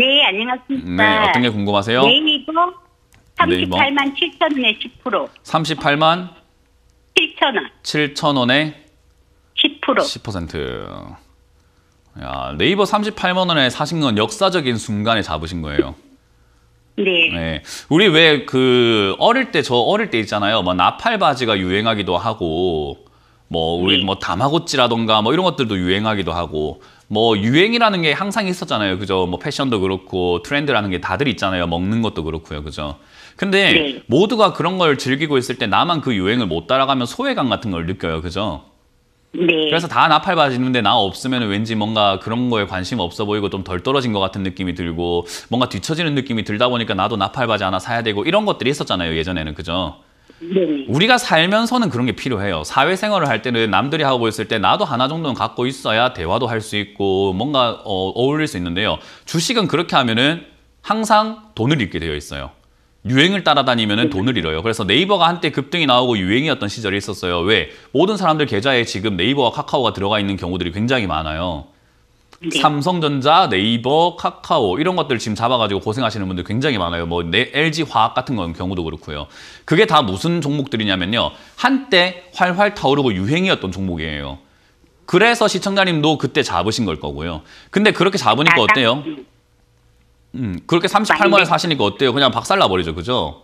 네, 안녕하십니까. 네, 어떤 게 궁금하세요? 네이버 38만 7천원에 10%. 38만 7천원. 7천원에 10%. 10%. 야, 네이버 38만 원에 사신 건 역사적인 순간에 잡으신 거예요. 네. 네. 우리 왜 그 어릴 때 저 어릴 때 있잖아요. 뭐 나팔 바지가 유행하기도 하고 뭐 우리 네. 뭐 다마고찌라던가 뭐 이런 것들도 유행하기도 하고 뭐 유행이라는 게 항상 있었잖아요. 그죠? 뭐 패션도 그렇고 트렌드라는 게 다들 있잖아요. 먹는 것도 그렇고요. 그죠? 근데 네. 모두가 그런 걸 즐기고 있을 때 나만 그 유행을 못 따라가면 소외감 같은 걸 느껴요. 그죠? 네. 그래서 다 나팔 바지 입는데 나 없으면 왠지 뭔가 그런 거에 관심 없어 보이고 좀 덜 떨어진 것 같은 느낌이 들고 뭔가 뒤처지는 느낌이 들다 보니까 나도 나팔 바지 하나 사야 되고 이런 것들이 있었잖아요. 예전에는 그죠? 네. 우리가 살면서는 그런 게 필요해요. 사회생활을 할 때는 남들이 하고 있을 때 나도 하나 정도는 갖고 있어야 대화도 할 수 있고 뭔가 어, 어울릴 수 있는데요. 주식은 그렇게 하면은 항상 돈을 잃게 되어 있어요. 유행을 따라다니면 네. 돈을 잃어요. 그래서 네이버가 한때 급등이 나오고 유행이었던 시절이 있었어요. 왜? 모든 사람들 계좌에 지금 네이버와 카카오가 들어가 있는 경우들이 굉장히 많아요. 네. 삼성전자, 네이버, 카카오 이런 것들 지금 잡아가지고 고생하시는 분들 굉장히 많아요. 뭐 LG 화학 같은 건 경우도 그렇고요. 그게 다 무슨 종목들이냐면요. 한때 활활 타오르고 유행이었던 종목이에요. 그래서 시청자님도 그때 잡으신 걸 거고요. 근데 그렇게 잡으니까 아, 어때요? 네. 음, 그렇게 38만 원 사시니까 어때요? 그냥 박살나 버리죠, 그죠?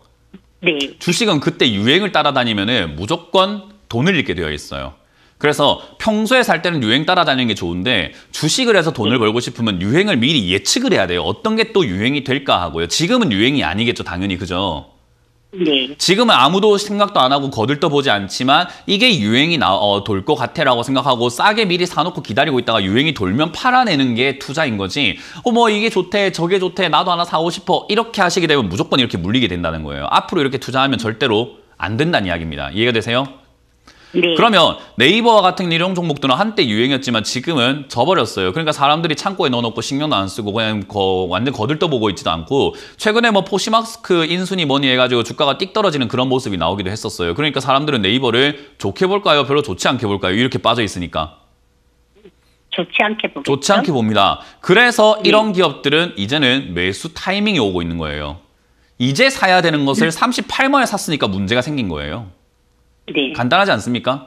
네. 주식은 그때 유행을 따라다니면 무조건 돈을 잃게 되어 있어요. 그래서 평소에 살 때는 유행 따라다니는 게 좋은데 주식을 해서 돈을 음. 벌고 싶으면 유행을 미리 예측을 해야 돼요. 어떤 게 또 유행이 될까 하고요. 지금은 유행이 아니겠죠, 당연히 그죠? 네. 지금은 아무도 생각도 안 하고 거들떠 보지 않지만 이게 유행이 나, 어, 돌 것 같애라고 생각하고 싸게 미리 사놓고 기다리고 있다가 유행이 돌면 팔아내는 게 투자인 거지. 어, 머 뭐 이게 좋대, 저게 좋대, 나도 하나 사고 싶어. 이렇게 하시게 되면 무조건 이렇게 물리게 된다는 거예요. 앞으로 이렇게 투자하면 절대로 안 된다는 이야기입니다. 이해가 되세요? 네. 그러면 네이버와 같은 이런 종목들은 한때 유행이었지만 지금은 져버렸어요. 그러니까 사람들이 창고에 넣어놓고 신경도 안 쓰고 그냥 거, 완전 거들떠보고 있지도 않고 최근에 뭐 포시마스크 인순이 뭐니 해가지고 주가가 띡 떨어지는 그런 모습이 나오기도 했었어요. 그러니까 사람들은 네이버를 좋게 볼까요? 별로 좋지 않게 볼까요? 이렇게 빠져 있으니까. 좋지 않게 보겠죠? 좋지 않게 봅니다. 그래서 네. 이런 기업들은 이제는 매수 타이밍이 오고 있는 거예요. 이제 사야 되는 것을 38만에 샀으니까 문제가 생긴 거예요. 네. 간단하지 않습니까?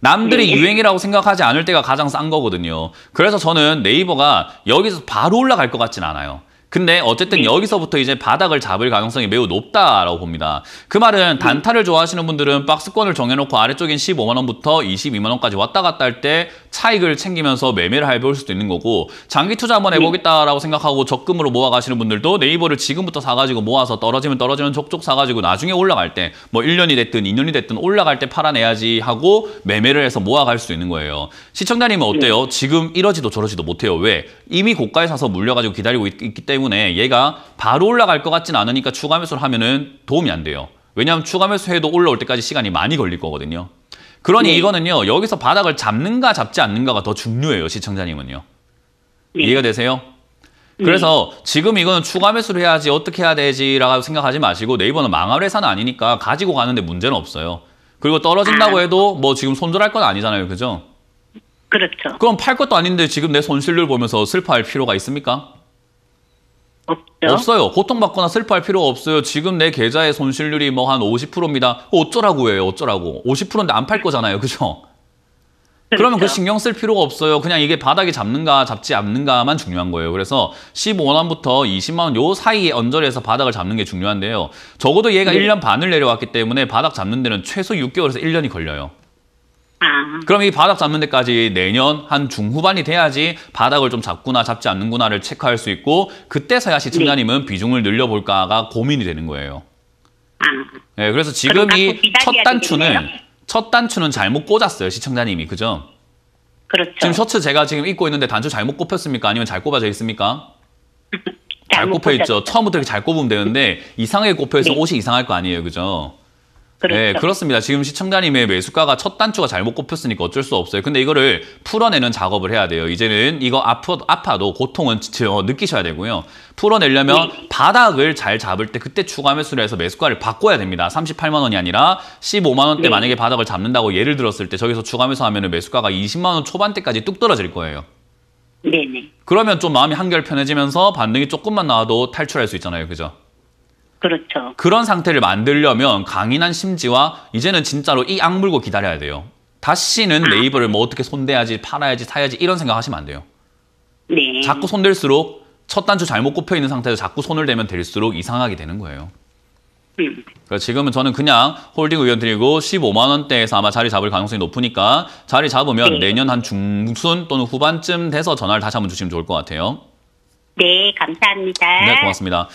남들이 네, 네. 유행이라고 생각하지 않을 때가 가장 싼 거거든요. 그래서 저는 네이버가 여기서 바로 올라갈 것 같진 않아요. 근데 어쨌든 네. 여기서부터 이제 바닥을 잡을 가능성이 매우 높다라고 봅니다. 그 말은 네. 단타를 좋아하시는 분들은 박스권을 정해놓고 아래쪽인 15만 원부터 22만 원까지 왔다 갔다 할 때 차익을 챙기면서 매매를 해볼 수도 있는 거고 장기 투자 한번 네. 해보겠다라고 생각하고 적금으로 모아가시는 분들도 네이버를 지금부터 사가지고 모아서 떨어지면 떨어지는 족족 사가지고 나중에 올라갈 때 뭐 1년이 됐든 2년이 됐든 올라갈 때 팔아내야지 하고 매매를 해서 모아갈 수 있는 거예요. 시청자님은 어때요? 지금 이러지도 저러지도 못해요. 왜? 이미 고가에 사서 물려가지고 기다리고 있, 있기 때문에 때문에 얘가 바로 올라갈 것 같진 않으니까 추가 매수를 하면은 도움이 안 돼요. 왜냐하면 추가 매수해도 올라올 때까지 시간이 많이 걸릴 거거든요. 그러니 네. 이거는요. 여기서 바닥을 잡는가 잡지 않는가가 더 중요해요. 시청자님은요. 네. 이해가 되세요? 네. 그래서 네. 지금 이거는 추가 매수를 해야지 어떻게 해야 되지라고 생각하지 마시고 네이버는 망할 회사는 아니니까 가지고 가는데 문제는 없어요. 그리고 떨어진다고 아. 해도 뭐 지금 손절할 건 아니잖아요. 그죠? 그렇죠. 그럼 팔 것도 아닌데 지금 내 손실률 보면서 슬퍼할 필요가 있습니까? 없죠? 없어요. 고통받거나 슬퍼할 필요 없어요. 지금 내 계좌의 손실률이 뭐 한 50%입니다. 어, 어쩌라고 해요. 어쩌라고. 50%인데 안 팔 거잖아요. 그죠? 그렇죠. 그러면 그 신경 쓸 필요가 없어요. 그냥 이게 바닥에 잡는가 잡지 않는가만 중요한 거예요. 그래서 15만 원부터 20만 원요 사이에 언저리에서 바닥을 잡는 게 중요한데요. 적어도 얘가 네. 1년 반을 내려왔기 때문에 바닥 잡는 데는 최소 6개월에서 1년이 걸려요. 아. 그럼 이 바닥 잡는 데까지 내년 한 중후반이 돼야지 바닥을 좀 잡구나 잡지 않는구나를 체크할 수 있고 그때서야 시청자님은 네. 비중을 늘려볼까가 고민이 되는 거예요. 아. 네, 그래서 지금 이첫 그 단추는 첫 단추는 잘못 꽂았어요 시청자님이 그죠? 그렇죠. 지금 셔츠 제가 지금 입고 있는데 단추 잘못 꼽혔습니까? 아니면 잘 꼽아져 있습니까? 잘, 꼽혀 있죠. 처음부터 이렇게 잘 꼽으면 되는데 이상하게 꼽혀 있어 네. 옷이 이상할 거 아니에요, 그죠? 그렇죠. 네, 그렇습니다. 지금 시청자님의 매수가가 첫 단추가 잘못 꼽혔으니까 어쩔 수 없어요. 근데 이거를 풀어내는 작업을 해야 돼요. 이제는 이거 아프, 아파도 고통은 느끼셔야 되고요. 풀어내려면 네. 바닥을 잘 잡을 때 그때 추가 매수를 해서 매수가를 바꿔야 됩니다. 38만 원이 아니라 15만 원대 네. 만약에 바닥을 잡는다고 예를 들었을 때 저기서 추가 매수하면 매수가가 20만 원 초반대까지 뚝 떨어질 거예요. 네네. 네. 그러면 좀 마음이 한결 편해지면서 반등이 조금만 나와도 탈출할 수 있잖아요. 그죠? 그렇죠. 그런 상태를 만들려면 강인한 심지와 이제는 진짜로 이 악물고 기다려야 돼요. 다시는 아. 네이버를 뭐 어떻게 손대야지, 팔아야지, 사야지 이런 생각하시면 안 돼요. 네. 자꾸 손댈수록 첫 단추 잘못 꼽혀 있는 상태에서 자꾸 손을 대면 될수록 이상하게 되는 거예요. 음. 지금은 저는 그냥 홀딩 의견 드리고 15만 원대에서 아마 자리 잡을 가능성이 높으니까 자리 잡으면 네. 내년 한 중순 또는 후반쯤 돼서 전화를 다시 한번 주시면 좋을 것 같아요. 네, 감사합니다. 네, 고맙습니다.